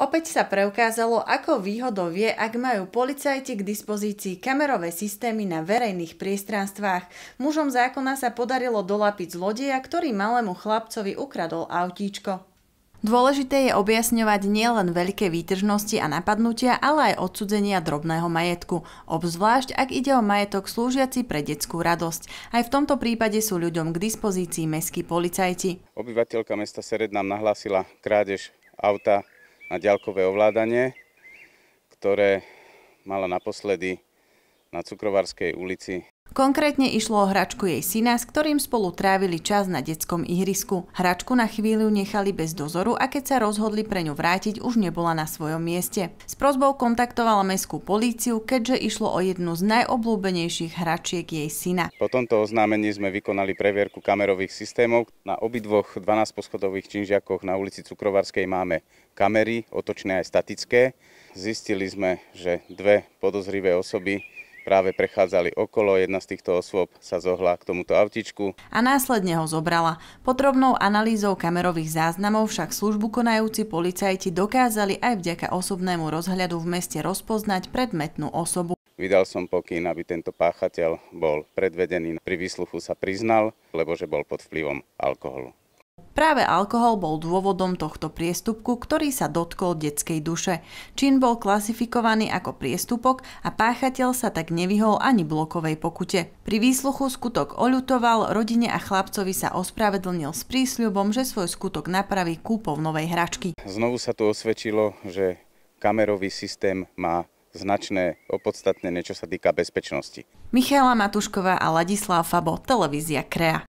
Opäť sa preukázalo, ako výhodou je, ak majú policajti k dispozícii kamerové systémy na verejných priestranstvách. Mužom zákona sa podarilo dolapiť zlodeja, ktorý malému chlapcovi ukradol autíčko. Dôležité je objasňovať nielen veľké výtržnosti a napadnutia, ale aj odsudzenia drobného majetku, obzvlášť ak ide o majetok slúžiaci pre detskú radosť. Aj v tomto prípade sú ľuďom k dispozícii mestskí policajti. Obyvateľka mesta Sered nám nahlásila krádež auta na ďalkové ovládanie, ktoré mala naposledy na Cukrovarskej ulici Konkrétne išlo o hračku jej syna, s ktorým spolu trávili čas na detskom ihrisku. Hračku na chvíľu nechali bez dozoru a keď sa rozhodli pre ňu vrátiť, už nebola na svojom mieste. S prozbou kontaktovala mestskú políciu, keďže išlo o jednu z najobľúbenejších hračiek jej syna. Po tomto oznámení sme vykonali previerku kamerových systémov. Na obidvoch 12-poschodových činžiakoch na ulici Cukrovarskej máme kamery, otočné aj statické. Zistili sme, že dve podozrivé osoby práve prechádzali okolo, jedna z týchto osôb sa zohla k tomuto autičku. A následne ho zobrala. Podrobnou analýzou kamerových záznamov však službu konajúci policajti dokázali aj vďaka osobnému rozhľadu v meste rozpoznať predmetnú osobu. Vydal som pokyn, aby tento páchateľ bol predvedený. Pri výsluchu sa priznal, lebo že bol pod vplyvom alkoholu. Práve alkohol bol dôvodom tohto priestupku, ktorý sa dotkol detskej duše. Čin bol klasifikovaný ako priestupok a páchateľ sa tak nevyhol ani blokovej pokute. Pri výsluchu skutok oľutoval, rodine a chlapcovi sa ospravedlnil s prísľubom, že svoj skutok napraví kúpov novej hračky. Znovu sa tu osvedčilo, že kamerový systém má značné opodstatné, čo sa týka bezpečnosti. Michála Matušková a Ladislav Fabo, televízia Krea.